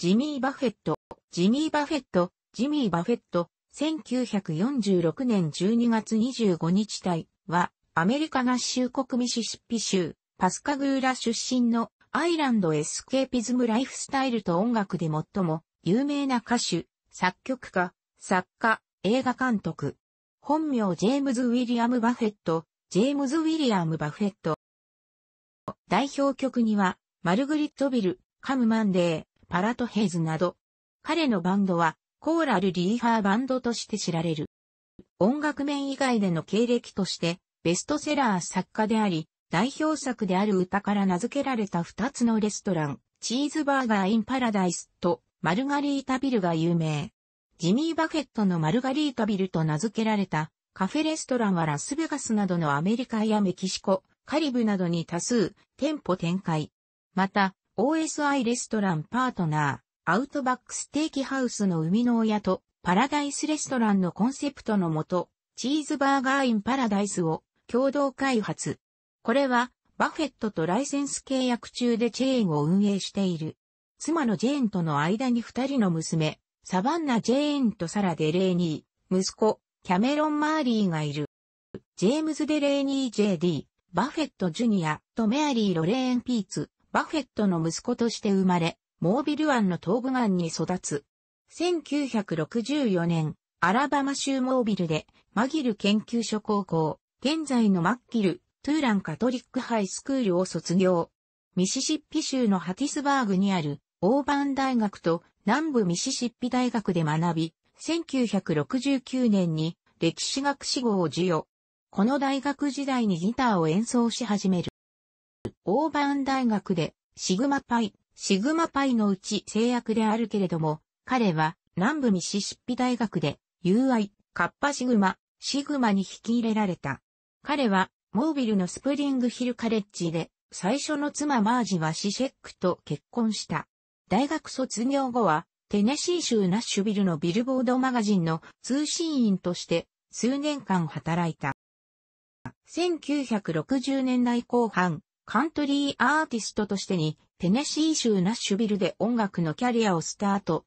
ジミー・バフェット、ジミー・バフェット、ジミー・バフェット、1946年12月25日体は、アメリカ合衆国ミシシッピ州、パスカグーラ出身のアイランドエスケーピズムライフスタイルと音楽で最も有名な歌手、作曲家、作家、映画監督。本名ジェームズ・ウィリアム・バフェット、ジェームズ・ウィリアム・バフェット。代表曲には、マルグリット・ビル、カム・マンデー、パラトヘイズなど、彼のバンドはコーラルリーハーバンドとして知られる。音楽面以外での経歴として、ベストセラー作家であり、代表作である歌から名付けられた二つのレストラン、チーズバーガーインパラダイスとマルガリータビルが有名。ジミー・バフェットのマルガリータビルと名付けられたカフェレストランはラスベガスなどのアメリカやメキシコ、カリブなどに多数店舗展開。また、OSI レストランパートナー、アウトバックステーキハウスの生みの親と、パラダイスレストランのコンセプトのもと、チーズバーガーインパラダイスを共同開発。これは、バフェットとライセンス契約中でチェーンを運営している。妻のジェーンとの間に二人の娘、サバンナ・ジェーンとサラ・デ・レーニー、息子、キャメロン・マーリーがいる。ジェームズ・デ・レーニー JD、バフェット・ジュニアとメアリー・ロレーン・ピーツ、バフェットの息子として生まれ、モービル湾の東部岸に育つ。1964年、アラバマ州モービルで、マギル研究所高校、現在のマッキル、トゥーランカトリックハイスクールを卒業。ミシシッピ州のハティスバーグにある、オーバン大学と南部ミシシッピ大学で学び、1969年に歴史学士号を授与。この大学時代にギターを演奏し始める。オーバーン大学で、シグマパイ、シグマパイのうち制約であるけれども、彼は南部ミシシッピ大学で UI、カッパシグマ、シグマに引き入れられた。彼はモービルのスプリングヒルカレッジで最初の妻マージはシシェックと結婚した。大学卒業後はテネシー州ナッシュビルのビルボードマガジンの通信員として数年間働いた。1960年代後半、カントリーアーティストとしてに、テネシー州ナッシュビルで音楽のキャリアをスタート。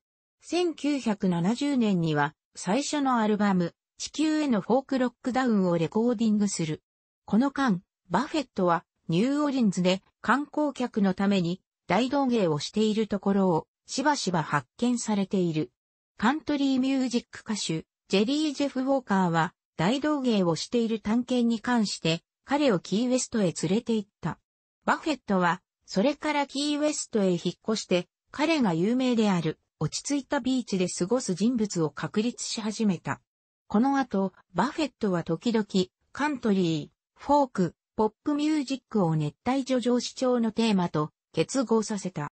1970年には、最初のアルバム、地球へのフォークロックダウンをレコーディングする。この間、バフェットは、ニューオリンズで観光客のために大道芸をしているところをしばしば発見されている。カントリーミュージック歌手、ジェリー・ジェフ・ウォーカーは大道芸をしている探検に関して彼をキーウェストへ連れて行った。バフェットは、それからキーウエストへ引っ越して、彼が有名である、落ち着いたビーチで過ごす人物を確立し始めた。この後、バフェットは時々、カントリー、フォーク、ポップミュージックを熱帯女上視聴のテーマと結合させた。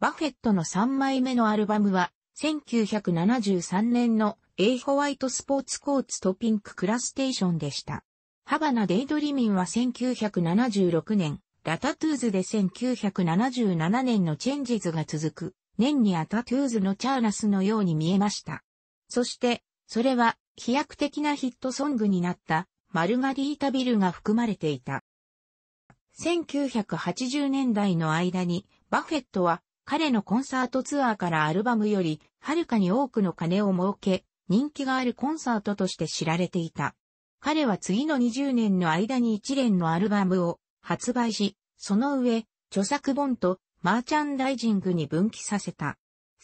バフェットの3枚目のアルバムは、1973年の A ホワイトスポーツコーツとピンククラステーションでした。ハバナ・デイドリミンは1976年、ラタトゥーズで1977年のチェンジズが続く、年にアタトゥーズのチャーナスのように見えました。そして、それは飛躍的なヒットソングになったマルガリータビルが含まれていた。1980年代の間にバフェットは彼のコンサートツアーからアルバムよりはるかに多くの金を儲け人気があるコンサートとして知られていた。彼は次の20年の間に一連のアルバムを発売し、その上、著作本とマーチャンダイジングに分岐させた。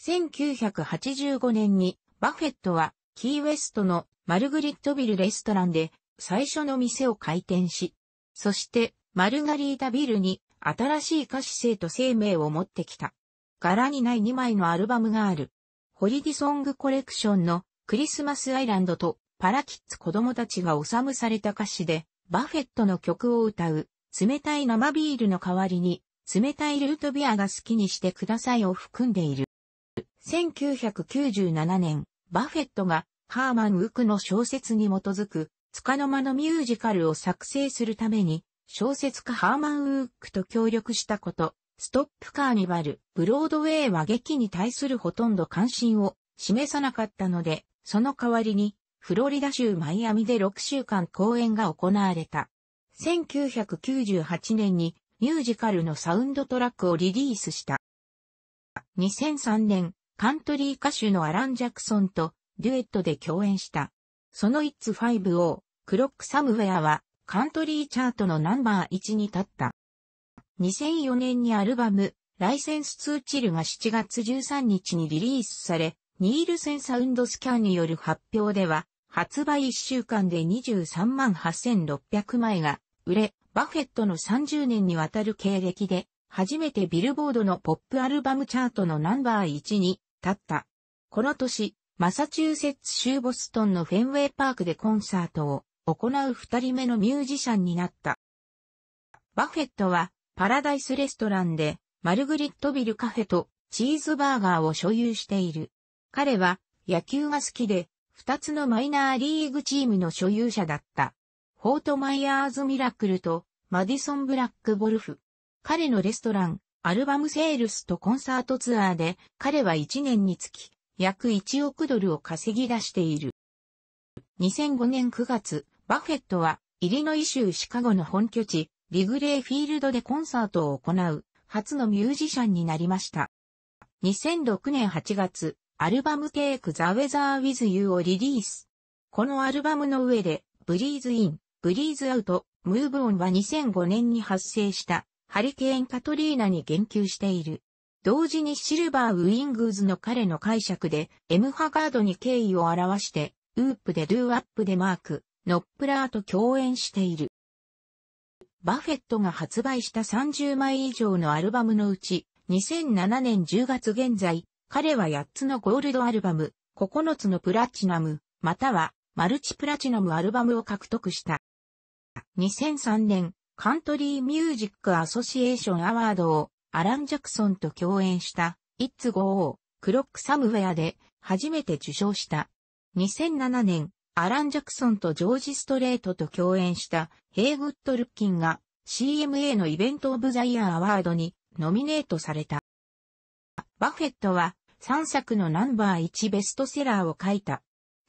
1985年にバフェットはキーウェストのマルグリットビルレストランで最初の店を開店し、そしてマルガリータビルに新しい歌詞生と生命を持ってきた。柄にない2枚のアルバムがある。ホリディソングコレクションのクリスマスアイランドとパラキッズ子供たちが収むされた歌詞でバフェットの曲を歌う冷たい生ビールの代わりに、冷たいルートビアが好きにしてくださいを含んでいる。1997年、バフェットがハーマン・ウクの小説に基づく、束の間のミュージカルを作成するために、小説家ハーマン・ウークと協力したこと、ストップカーニバル、ブロードウェイは劇に対するほとんど関心を示さなかったので、その代わりに、フロリダ州マイアミで6週間公演が行われた。1998年にミュージカルのサウンドトラックをリリースした。2003年、カントリー歌手のアラン・ジャクソンとデュエットで共演した。その It's 5O、クロックサムウェアはカントリーチャートのナンバー1に立った。2004年にアルバム、ライセンス2チルが7月13日にリリースされ、ニールセンサウンドスキャンによる発表では、発売1週間で23万8600枚が売れ、バフェットの30年にわたる経歴で、初めてビルボードのポップアルバムチャートのナンバー1に立った。この年、マサチューセッツ州ボストンのフェンウェイパークでコンサートを行う二人目のミュージシャンになった。バフェットはパラダイスレストランでマルグリットビルカフェとチーズバーガーを所有している。彼は野球が好きで二つのマイナーリーグチームの所有者だった。フォートマイヤーズ・ミラクルと、マディソン・ブラック・ボルフ。彼のレストラン、アルバムセールスとコンサートツアーで、彼は1年につき、約1億ドルを稼ぎ出している。2005年9月、バフェットは、イリノイ州シカゴの本拠地、リグレーフィールドでコンサートを行う、初のミュージシャンになりました。2006年8月、アルバムテイク・ザ・ウェザー・ウィズ・ユーをリリース。このアルバムの上で、ブリーズイン、フリーズアウト、ムーブオンは2005年に発生したハリケーンカトリーナに言及している。同時にシルバーウィングーズの彼の解釈で、エムハガードに敬意を表して、ウープでドゥーアップでマーク、ノップラーと共演している。バフェットが発売した30枚以上のアルバムのうち、2007年10月現在、彼は8つのゴールドアルバム、9つのプラチナム、またはマルチプラチナムアルバムを獲得した。2003年、カントリーミュージックアソシエーションアワードをアラン・ジャクソンと共演した It's Go ー・クロックサムウェアで初めて受賞した。2007年、アラン・ジャクソンとジョージ・ストレートと共演したヘイ・グッド・ルッキンが CMA のイベント・オブ・ザ・イヤー・アワードにノミネートされた。バフェットは3作のナンバー1ベストセラーを書いた。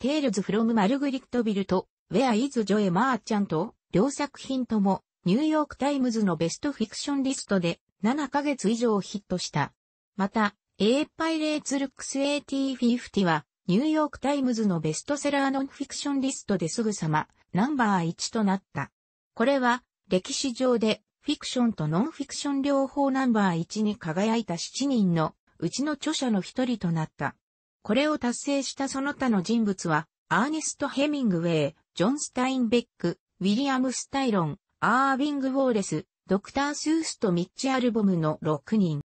Tales from Margaretville と Where is j o ー m ャ r c 両作品ともニューヨークタイムズのベストフィクションリストで7ヶ月以上ヒットした。また、A Pirates Looks 8050はニューヨークタイムズのベストセラーノンフィクションリストですぐさまナンバー1となった。これは歴史上でフィクションとノンフィクション両方ナンバー1に輝いた7人のうちの著者の一人となった。これを達成したその他の人物は、アーネスト・ヘミングウェイ、ジョン・スタインベック、ウィリアムス・タイロン、アービング・ウォーレス、ドクター・スースとミッチ・アルボムの6人。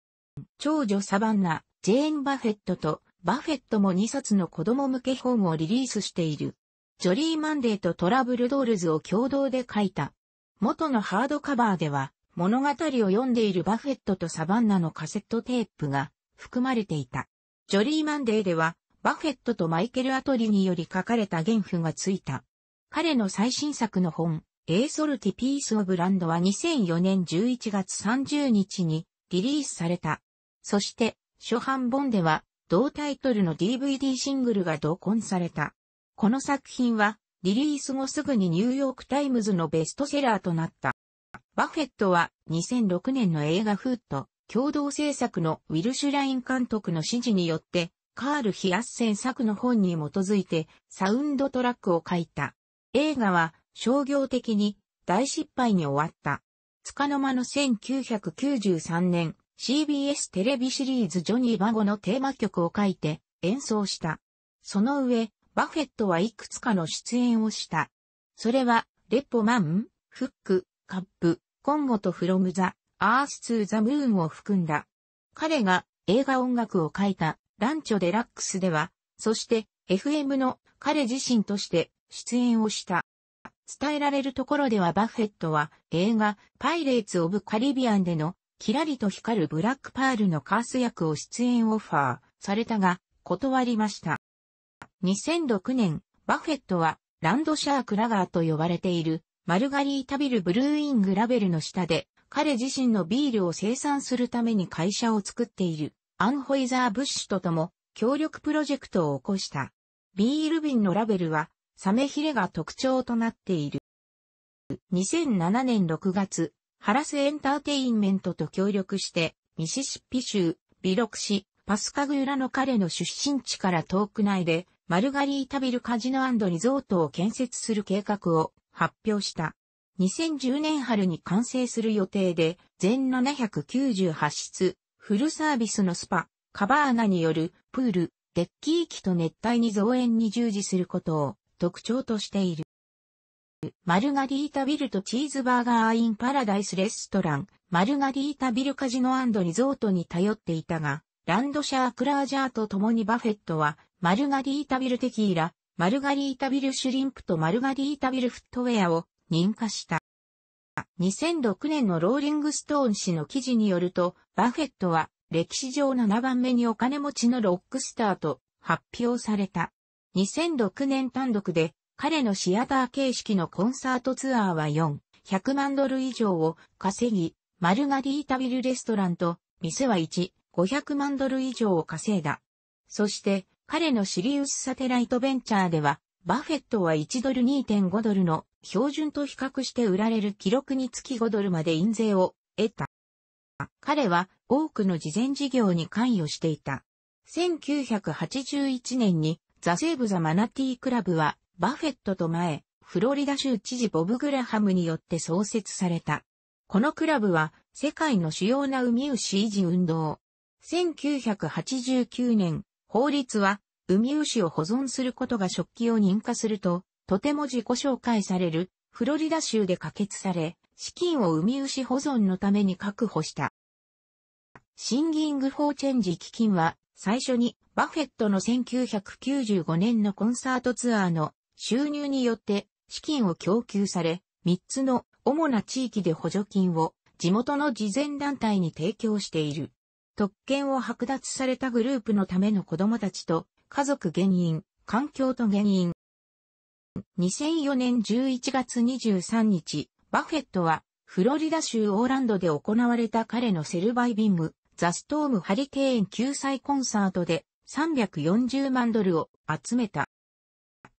長女サバンナ、ジェーン・バフェットと、バフェットも2冊の子供向け本をリリースしている。ジョリー・マンデーとトラブル・ドールズを共同で書いた。元のハードカバーでは、物語を読んでいるバフェットとサバンナのカセットテープが含まれていた。ジョリー・マンデーでは、バフェットとマイケル・アトリにより書かれた原譜がついた。彼の最新作の本、エーソルティピースオブランドは2004年11月30日にリリースされた。そして、初版本では、同タイトルの DVD シングルが同梱された。この作品は、リリース後すぐにニューヨークタイムズのベストセラーとなった。バフェットは2006年の映画フット共同制作のウィルシュライン監督の指示によって、カール・ヒアッセン作の本に基づいてサウンドトラックを書いた。映画は商業的に大失敗に終わった。つかの間の1993年、CBS テレビシリーズジョニー・バゴのテーマ曲を書いて演奏した。その上、バフェットはいくつかの出演をした。それは、レポマン、フック、カップ、コンゴとフロムザ、アース・ツー・ザ・ムーンを含んだ。彼が映画音楽を書いたランチョ・デラックスでは、そして FM の彼自身として出演をした。伝えられるところではバフェットは映画パイレーツ・オブ・カリビアンでのキラリと光るブラックパールのカース役を出演オファーされたが断りました。2006年、バフェットはランドシャークラガーと呼ばれているマルガリータビルブルーイングラベルの下で彼自身のビールを生産するために会社を作っているアンホイザー・ブッシュととも協力プロジェクトを起こした。ビール瓶のラベルはサメヒレが特徴となっている。2007年6月、ハラスエンターテインメントと協力して、ミシシッピ州、ビロクシ、パスカグーラの彼の出身地から遠く内で、マルガリータビルカジノリゾートを建設する計画を発表した。2010年春に完成する予定で、全798室、フルサービスのスパ、カバーナによるプール、デッキ域と熱帯に増援に従事することを特徴としている。マルガリータビルとチーズバーガーインパラダイスレストラン、マルガリータビルカジノリゾートに頼っていたが、ランドシャークラージャーと共にバフェットは、マルガリータビルテキーラ、マルガリータビルシュリンプとマルガリータビルフットウェアを認可した。2006年のローリングストーン氏の記事によると、バフェットは歴史上7番目にお金持ちのロックスターと発表された。2006年単独で、彼のシアター形式のコンサートツアーは4、100万ドル以上を稼ぎ、マルガディータビルレストランと、店は1、500万ドル以上を稼いだ。そして、彼のシリウスサテライトベンチャーでは、バフェットは1ドル2.5ドルの標準と比較して売られる記録につき5ドルまで印税を得た。彼は多くの慈善事業に関与していた。1981年にザ・セーブ・ザ・マナティ・クラブは、バフェットと前、フロリダ州知事ボブ・グラハムによって創設された。このクラブは、世界の主要な海牛維持運動。1989年、法律は、海牛を保存することが食器を認可すると、とても自己紹介される、フロリダ州で可決され、資金を海牛保存のために確保した。シンギング・フォー・チェンジ基金は、最初にバフェットの1995年のコンサートツアーの収入によって資金を供給され、3つの主な地域で補助金を地元の慈善団体に提供している。特権を剥奪されたグループのための子供たちと家族原因、環境と原因。2004年11月23日、バフェットはフロリダ州オーランドで行われた彼のセルバイビングザ・ストーム・ハリケーン救済コンサートで340万ドルを集めた。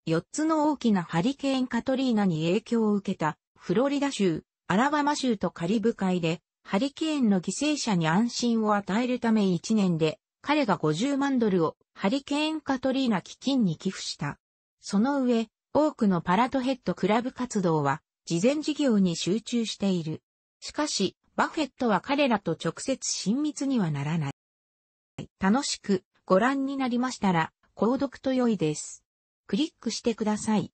4つの大きなハリケーンカトリーナに影響を受けたフロリダ州、アラバマ州とカリブ海でハリケーンの犠牲者に安心を与えるため1年で彼が50万ドルをハリケーンカトリーナ基金に寄付した。その上、多くのパラトヘッドクラブ活動は慈善事業に集中している。しかし、バフェットは彼らと直接親密にはならない。楽しくご覧になりましたら、購読と良いです。クリックしてください。